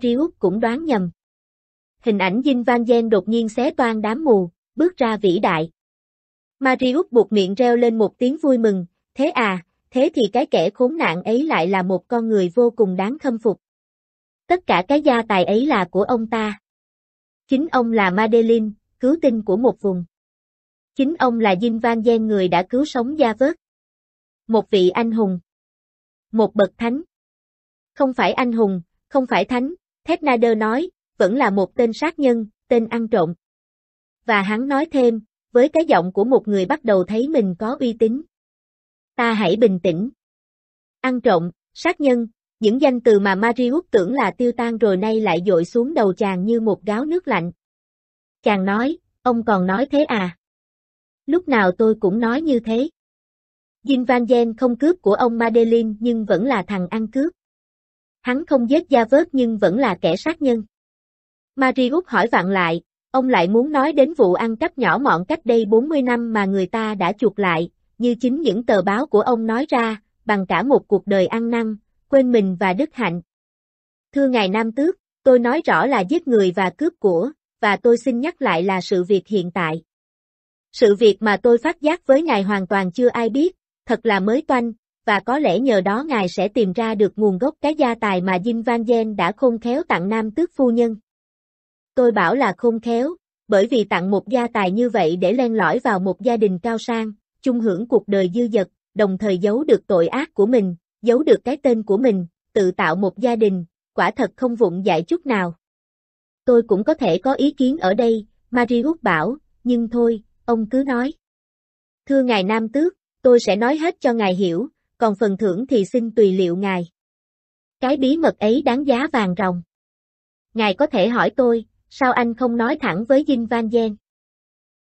Patriot cũng đoán nhầm. Hình ảnh Dinh Van Gen đột nhiên xé toan đám mù, bước ra vĩ đại. Marius buộc miệng reo lên một tiếng vui mừng, thế à, thế thì cái kẻ khốn nạn ấy lại là một con người vô cùng đáng khâm phục. Tất cả cái gia tài ấy là của ông ta. Chính ông là Madeline, cứu tinh của một vùng. Chính ông là Dinh Van Gen người đã cứu sống Gia Vớt. Một vị anh hùng. Một bậc thánh. Không phải anh hùng, không phải thánh, Thét Nader nói, vẫn là một tên sát nhân, tên ăn trộm. Và hắn nói thêm, với cái giọng của một người bắt đầu thấy mình có uy tín. Ta hãy bình tĩnh. Ăn trộm, sát nhân, những danh từ mà Marius tưởng là tiêu tan rồi nay lại dội xuống đầu chàng như một gáo nước lạnh. Chàng nói, ông còn nói thế à? Lúc nào tôi cũng nói như thế. Jin Van Gen không cướp của ông Madeleine nhưng vẫn là thằng ăn cướp hắn không giết Gia Vớt nhưng vẫn là kẻ sát nhân. Marie Marius hỏi vặn lại, ông lại muốn nói đến vụ ăn cắp nhỏ mọn cách đây 40 năm mà người ta đã chuột lại, như chính những tờ báo của ông nói ra, bằng cả một cuộc đời ăn năn, quên mình và đức hạnh. Thưa ngài Nam Tước, tôi nói rõ là giết người và cướp của, và tôi xin nhắc lại là sự việc hiện tại. Sự việc mà tôi phát giác với ngài hoàn toàn chưa ai biết, thật là mới toanh, và có lẽ nhờ đó ngài sẽ tìm ra được nguồn gốc cái gia tài mà Dinh Van Gen đã khôn khéo tặng nam tước phu nhân. Tôi bảo là khôn khéo, bởi vì tặng một gia tài như vậy để len lỏi vào một gia đình cao sang, chung hưởng cuộc đời dư dật, đồng thời giấu được tội ác của mình, giấu được cái tên của mình, tự tạo một gia đình, quả thật không vụng dại chút nào. Tôi cũng có thể có ý kiến ở đây, Marius bảo, nhưng thôi, ông cứ nói. Thưa ngài Nam Tước, tôi sẽ nói hết cho ngài hiểu, còn phần thưởng thì xin tùy liệu ngài. Cái bí mật ấy đáng giá vàng ròng. Ngài có thể hỏi tôi, sao anh không nói thẳng với dinh Van gen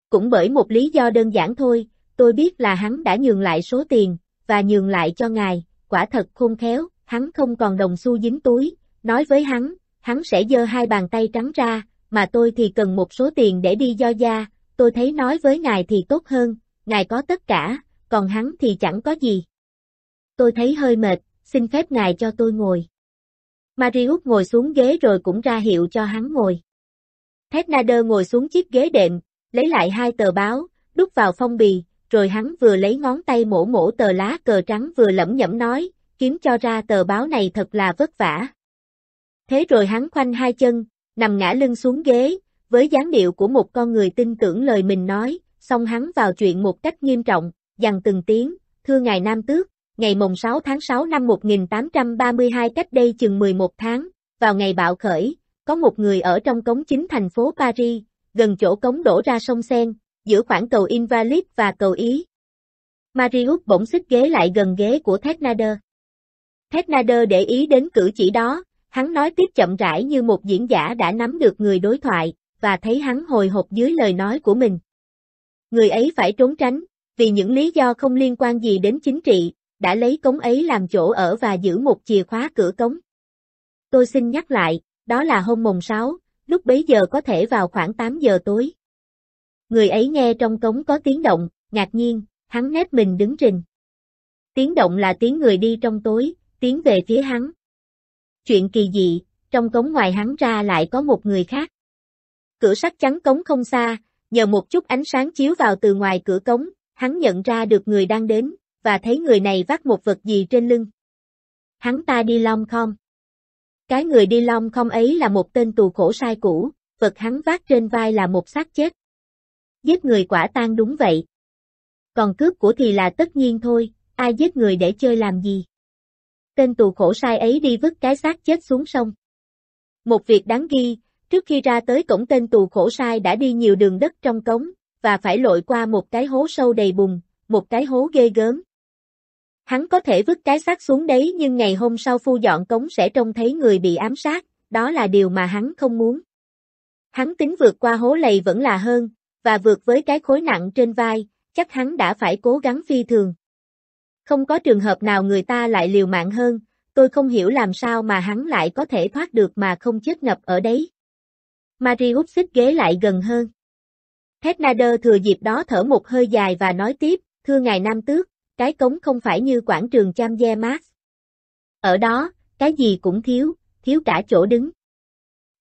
Cũng bởi một lý do đơn giản thôi, tôi biết là hắn đã nhường lại số tiền, và nhường lại cho ngài, quả thật khôn khéo, hắn không còn đồng xu dính túi, nói với hắn, hắn sẽ dơ hai bàn tay trắng ra, mà tôi thì cần một số tiền để đi do gia, tôi thấy nói với ngài thì tốt hơn, ngài có tất cả, còn hắn thì chẳng có gì tôi thấy hơi mệt, xin phép ngài cho tôi ngồi. Marius ngồi xuống ghế rồi cũng ra hiệu cho hắn ngồi. Nader ngồi xuống chiếc ghế đệm, lấy lại hai tờ báo, đút vào phong bì, rồi hắn vừa lấy ngón tay mổ mổ tờ lá cờ trắng vừa lẩm nhẩm nói, kiếm cho ra tờ báo này thật là vất vả. Thế rồi hắn khoanh hai chân, nằm ngã lưng xuống ghế, với dáng điệu của một con người tin tưởng lời mình nói, xong hắn vào chuyện một cách nghiêm trọng, dằn từng tiếng, thưa ngài Nam Tước, ngày mùng 6 tháng 6 năm 1832 cách đây chừng 11 tháng, vào ngày bạo khởi, có một người ở trong cống chính thành phố Paris, gần chỗ cống đổ ra sông Sen, giữa khoảng cầu Invalid và cầu Ý. Marius bỗng xích ghế lại gần ghế của Thesnader. Thesnader để ý đến cử chỉ đó, hắn nói tiếp chậm rãi như một diễn giả đã nắm được người đối thoại, và thấy hắn hồi hộp dưới lời nói của mình. Người ấy phải trốn tránh, vì những lý do không liên quan gì đến chính trị, đã lấy cống ấy làm chỗ ở và giữ một chìa khóa cửa cống. Tôi xin nhắc lại, đó là hôm mùng 6, lúc bấy giờ có thể vào khoảng 8 giờ tối. Người ấy nghe trong cống có tiếng động, ngạc nhiên, hắn nét mình đứng rình. Tiếng động là tiếng người đi trong tối, tiếng về phía hắn. Chuyện kỳ dị, trong cống ngoài hắn ra lại có một người khác. Cửa sắt chắn cống không xa, nhờ một chút ánh sáng chiếu vào từ ngoài cửa cống, hắn nhận ra được người đang đến, và thấy người này vác một vật gì trên lưng. Hắn ta đi long khom. Cái người đi long khom ấy là một tên tù khổ sai cũ, vật hắn vác trên vai là một xác chết. Giết người quả tan đúng vậy. Còn cướp của thì là tất nhiên thôi, ai giết người để chơi làm gì. Tên tù khổ sai ấy đi vứt cái xác chết xuống sông. Một việc đáng ghi, trước khi ra tới cổng tên tù khổ sai đã đi nhiều đường đất trong cống, và phải lội qua một cái hố sâu đầy bùn, một cái hố ghê gớm, Hắn có thể vứt cái xác xuống đấy nhưng ngày hôm sau phu dọn cống sẽ trông thấy người bị ám sát, đó là điều mà hắn không muốn. Hắn tính vượt qua hố lầy vẫn là hơn, và vượt với cái khối nặng trên vai, chắc hắn đã phải cố gắng phi thường. Không có trường hợp nào người ta lại liều mạng hơn, tôi không hiểu làm sao mà hắn lại có thể thoát được mà không chết ngập ở đấy. Mary hút xích ghế lại gần hơn. Thét thừa dịp đó thở một hơi dài và nói tiếp, thưa ngài Nam Tước, cái cống không phải như quảng trường cham de mát. Ở đó, cái gì cũng thiếu, thiếu cả chỗ đứng.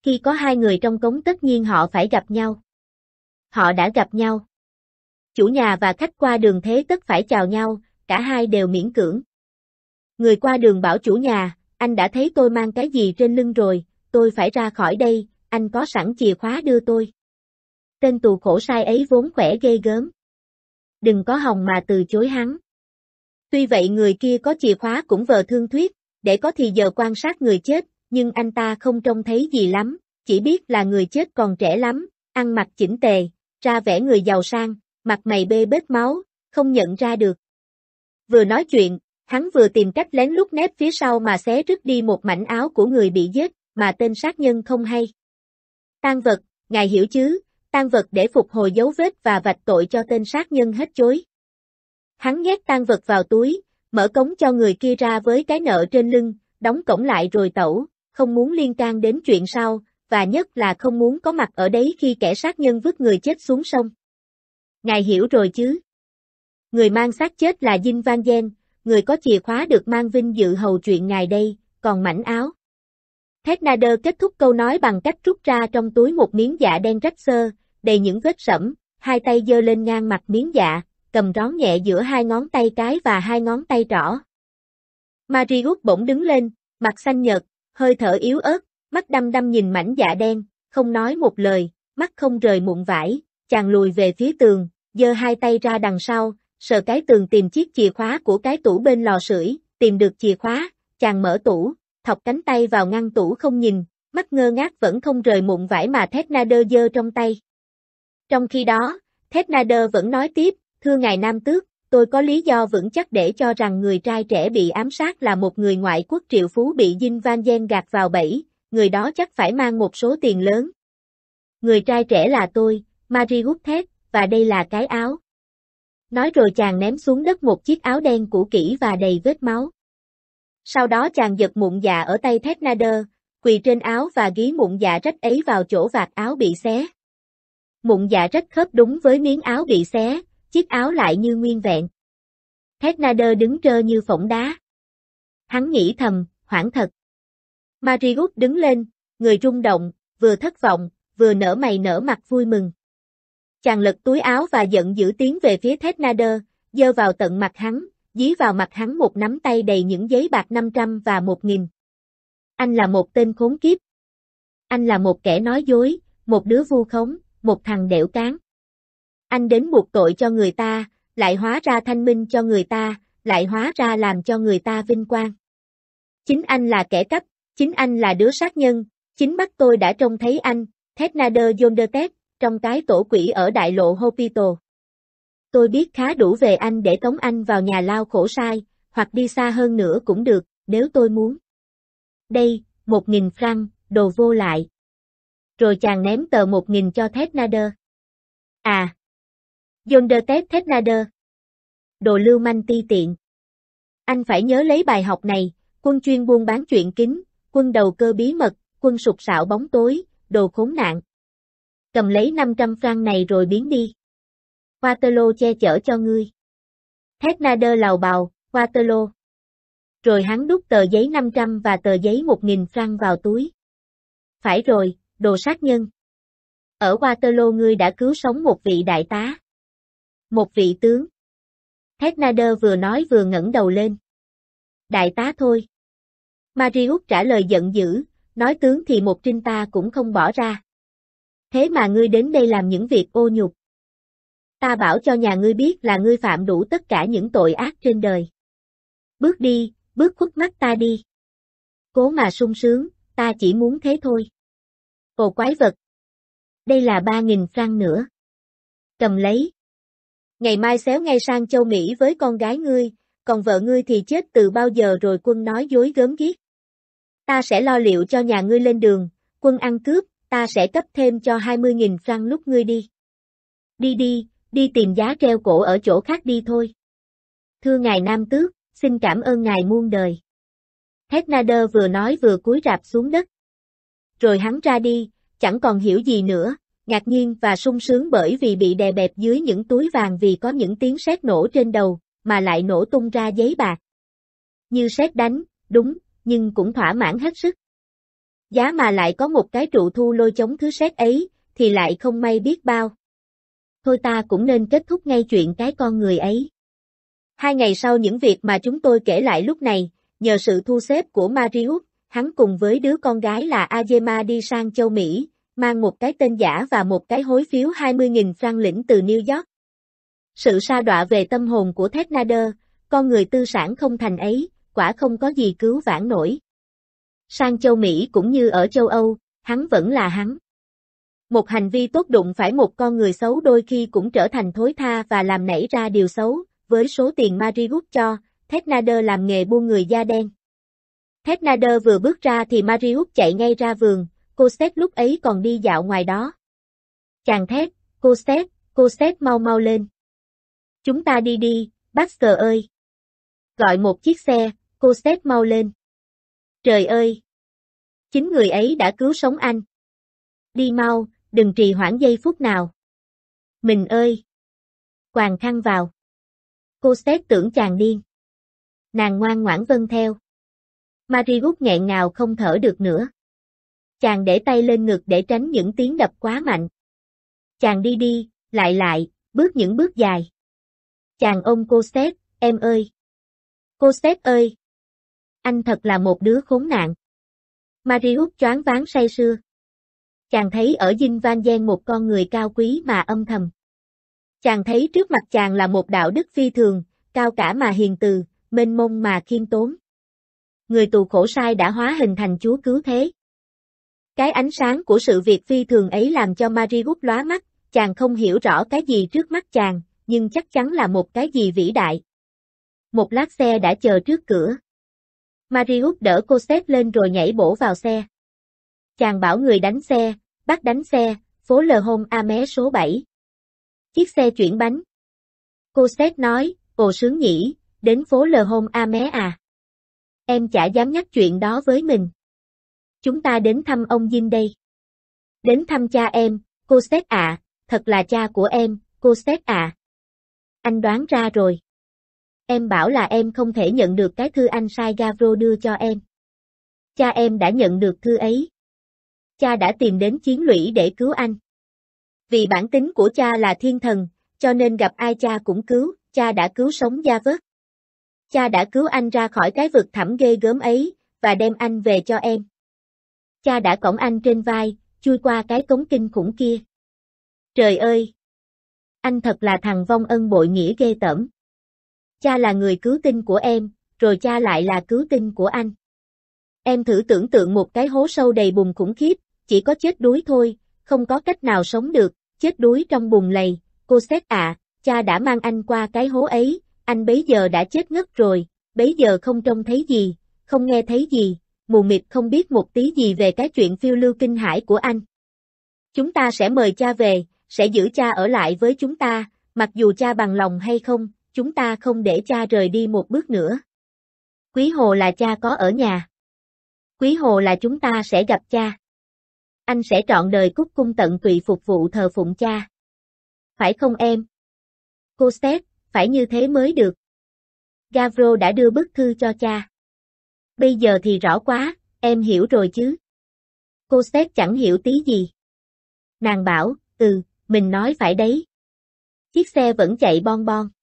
Khi có hai người trong cống tất nhiên họ phải gặp nhau. Họ đã gặp nhau. Chủ nhà và khách qua đường thế tất phải chào nhau, cả hai đều miễn cưỡng. Người qua đường bảo chủ nhà, anh đã thấy tôi mang cái gì trên lưng rồi, tôi phải ra khỏi đây, anh có sẵn chìa khóa đưa tôi. Tên tù khổ sai ấy vốn khỏe ghê gớm. Đừng có hồng mà từ chối hắn. Tuy vậy người kia có chìa khóa cũng vờ thương thuyết, để có thì giờ quan sát người chết, nhưng anh ta không trông thấy gì lắm, chỉ biết là người chết còn trẻ lắm, ăn mặc chỉnh tề, ra vẻ người giàu sang, mặt mày bê bết máu, không nhận ra được. Vừa nói chuyện, hắn vừa tìm cách lén lút nép phía sau mà xé rứt đi một mảnh áo của người bị giết, mà tên sát nhân không hay. Tan vật, ngài hiểu chứ, tan vật để phục hồi dấu vết và vạch tội cho tên sát nhân hết chối. Hắn nhét tan vật vào túi, mở cống cho người kia ra với cái nợ trên lưng, đóng cổng lại rồi tẩu, không muốn liên can đến chuyện sau, và nhất là không muốn có mặt ở đấy khi kẻ sát nhân vứt người chết xuống sông. Ngài hiểu rồi chứ? Người mang xác chết là Dinh Van Gen, người có chìa khóa được mang vinh dự hầu chuyện ngài đây, còn mảnh áo. Thét Nader kết thúc câu nói bằng cách rút ra trong túi một miếng dạ đen rách sơ, đầy những vết sẫm, hai tay giơ lên ngang mặt miếng dạ, cầm rón nhẹ giữa hai ngón tay cái và hai ngón tay trỏ. Marius bỗng đứng lên, mặt xanh nhợt, hơi thở yếu ớt, mắt đăm đăm nhìn mảnh dạ đen, không nói một lời, mắt không rời mụn vải, chàng lùi về phía tường, giơ hai tay ra đằng sau, sờ cái tường tìm chiếc chìa khóa của cái tủ bên lò sưởi, tìm được chìa khóa, chàng mở tủ, thọc cánh tay vào ngăn tủ không nhìn, mắt ngơ ngác vẫn không rời mụn vải mà Thét Nader dơ trong tay. Trong khi đó, Thét Nader vẫn nói tiếp, Thưa ngài Nam Tước, tôi có lý do vững chắc để cho rằng người trai trẻ bị ám sát là một người ngoại quốc triệu phú bị Dinh Van Gen gạt vào bẫy, người đó chắc phải mang một số tiền lớn. Người trai trẻ là tôi, Marie hút thét, và đây là cái áo. Nói rồi chàng ném xuống đất một chiếc áo đen cũ kỹ và đầy vết máu. Sau đó chàng giật mụn dạ ở tay Thét Nader, quỳ trên áo và gí mụn dạ rách ấy vào chỗ vạt áo bị xé. Mụn dạ rách khớp đúng với miếng áo bị xé, chiếc áo lại như nguyên vẹn. Thét đứng trơ như phỏng đá. Hắn nghĩ thầm, hoảng thật. Marigot đứng lên, người rung động, vừa thất vọng, vừa nở mày nở mặt vui mừng. Chàng lật túi áo và giận dữ tiến về phía Thét Nader, dơ vào tận mặt hắn, dí vào mặt hắn một nắm tay đầy những giấy bạc 500 và 1.000. Anh là một tên khốn kiếp. Anh là một kẻ nói dối, một đứa vu khống, một thằng đẻo cán anh đến buộc tội cho người ta, lại hóa ra thanh minh cho người ta, lại hóa ra làm cho người ta vinh quang. Chính anh là kẻ cấp, chính anh là đứa sát nhân, chính mắt tôi đã trông thấy anh, Thetnader Nader Yondertet, trong cái tổ quỷ ở đại lộ Hospital. Tôi biết khá đủ về anh để tống anh vào nhà lao khổ sai, hoặc đi xa hơn nữa cũng được, nếu tôi muốn. Đây, một nghìn franc, đồ vô lại. Rồi chàng ném tờ một nghìn cho Thetnader. À, Yondertep Tetnader. Đồ lưu manh ti tiện. Anh phải nhớ lấy bài học này, quân chuyên buôn bán chuyện kín, quân đầu cơ bí mật, quân sụt sạo bóng tối, đồ khốn nạn. Cầm lấy 500 franc này rồi biến đi. Waterloo che chở cho ngươi. Tetnader lào bào, Waterloo. Rồi hắn đút tờ giấy 500 và tờ giấy 1.000 franc vào túi. Phải rồi, đồ sát nhân. Ở Waterloo ngươi đã cứu sống một vị đại tá. Một vị tướng. Hetnader vừa nói vừa ngẩng đầu lên. Đại tá thôi. Marius trả lời giận dữ, nói tướng thì một trinh ta cũng không bỏ ra. Thế mà ngươi đến đây làm những việc ô nhục. Ta bảo cho nhà ngươi biết là ngươi phạm đủ tất cả những tội ác trên đời. Bước đi, bước khuất mắt ta đi. Cố mà sung sướng, ta chỉ muốn thế thôi. Ồ quái vật. Đây là ba nghìn franc nữa. Cầm lấy ngày mai xéo ngay sang châu Mỹ với con gái ngươi, còn vợ ngươi thì chết từ bao giờ rồi quân nói dối gớm ghiếc. Ta sẽ lo liệu cho nhà ngươi lên đường, quân ăn cướp, ta sẽ cấp thêm cho 20.000 franc lúc ngươi đi. Đi đi, đi tìm giá treo cổ ở chỗ khác đi thôi. Thưa ngài Nam Tước, xin cảm ơn ngài muôn đời. Hesnader vừa nói vừa cúi rạp xuống đất. Rồi hắn ra đi, chẳng còn hiểu gì nữa, ngạc nhiên và sung sướng bởi vì bị đè bẹp dưới những túi vàng vì có những tiếng sét nổ trên đầu, mà lại nổ tung ra giấy bạc. Như sét đánh, đúng, nhưng cũng thỏa mãn hết sức. Giá mà lại có một cái trụ thu lôi chống thứ sét ấy, thì lại không may biết bao. Thôi ta cũng nên kết thúc ngay chuyện cái con người ấy. Hai ngày sau những việc mà chúng tôi kể lại lúc này, nhờ sự thu xếp của Marius, hắn cùng với đứa con gái là Ajema đi sang châu Mỹ, mang một cái tên giả và một cái hối phiếu 20.000 franc lĩnh từ New York. Sự sa đọa về tâm hồn của Ted Nader, con người tư sản không thành ấy, quả không có gì cứu vãn nổi. Sang châu Mỹ cũng như ở châu Âu, hắn vẫn là hắn. Một hành vi tốt đụng phải một con người xấu đôi khi cũng trở thành thối tha và làm nảy ra điều xấu, với số tiền Marigold cho, Ted Nader làm nghề buôn người da đen. Ted Nader vừa bước ra thì Marigold chạy ngay ra vườn, cô Steph lúc ấy còn đi dạo ngoài đó. Chàng thét, cô Steph, cô Steph mau mau lên. Chúng ta đi đi, Baxter ơi. Gọi một chiếc xe, cô Steph mau lên. Trời ơi! Chính người ấy đã cứu sống anh. Đi mau, đừng trì hoãn giây phút nào. Mình ơi! Quàng khăn vào. Cô Steph tưởng chàng điên. Nàng ngoan ngoãn vâng theo. Marigold nghẹn ngào không thở được nữa. Chàng để tay lên ngực để tránh những tiếng đập quá mạnh. Chàng đi đi, lại lại, bước những bước dài. Chàng ôm cô Seth, em ơi. Cô Seth ơi. Anh thật là một đứa khốn nạn. Marius choáng váng say sưa. Chàng thấy ở Dinh Van Gen một con người cao quý mà âm thầm. Chàng thấy trước mặt chàng là một đạo đức phi thường, cao cả mà hiền từ, mênh mông mà khiêm tốn. Người tù khổ sai đã hóa hình thành chúa cứu thế. Cái ánh sáng của sự việc phi thường ấy làm cho Marigold lóa mắt, chàng không hiểu rõ cái gì trước mắt chàng, nhưng chắc chắn là một cái gì vĩ đại. Một lát xe đã chờ trước cửa. Marigold đỡ cô xếp lên rồi nhảy bổ vào xe. Chàng bảo người đánh xe, bắt đánh xe, phố Lờ Hôn A Mé số 7. Chiếc xe chuyển bánh. Cô xếp nói, ồ sướng nhỉ, đến phố Lờ Hôn A Mé à. Em chả dám nhắc chuyện đó với mình chúng ta đến thăm ông Jim đây. Đến thăm cha em, cô Steph ạ, à, thật là cha của em, cô Steph ạ. À. Anh đoán ra rồi. Em bảo là em không thể nhận được cái thư anh sai Gavro đưa cho em. Cha em đã nhận được thư ấy. Cha đã tìm đến chiến lũy để cứu anh. Vì bản tính của cha là thiên thần, cho nên gặp ai cha cũng cứu, cha đã cứu sống gia vớt. Cha đã cứu anh ra khỏi cái vực thẳm ghê gớm ấy, và đem anh về cho em cha đã cõng anh trên vai, chui qua cái cống kinh khủng kia. Trời ơi! Anh thật là thằng vong ân bội nghĩa ghê tởm. Cha là người cứu tinh của em, rồi cha lại là cứu tinh của anh. Em thử tưởng tượng một cái hố sâu đầy bùn khủng khiếp, chỉ có chết đuối thôi, không có cách nào sống được, chết đuối trong bùn lầy, cô xét ạ, à, cha đã mang anh qua cái hố ấy, anh bấy giờ đã chết ngất rồi, bấy giờ không trông thấy gì, không nghe thấy gì, mù mịt không biết một tí gì về cái chuyện phiêu lưu kinh hải của anh. Chúng ta sẽ mời cha về, sẽ giữ cha ở lại với chúng ta, mặc dù cha bằng lòng hay không, chúng ta không để cha rời đi một bước nữa. Quý Hồ là cha có ở nhà. Quý Hồ là chúng ta sẽ gặp cha. Anh sẽ trọn đời cúc cung tận tụy phục vụ thờ phụng cha. Phải không em? Cô Steph, phải như thế mới được. Gavro đã đưa bức thư cho cha. Bây giờ thì rõ quá, em hiểu rồi chứ. Cô Steph chẳng hiểu tí gì. Nàng bảo, ừ, mình nói phải đấy. Chiếc xe vẫn chạy bon bon.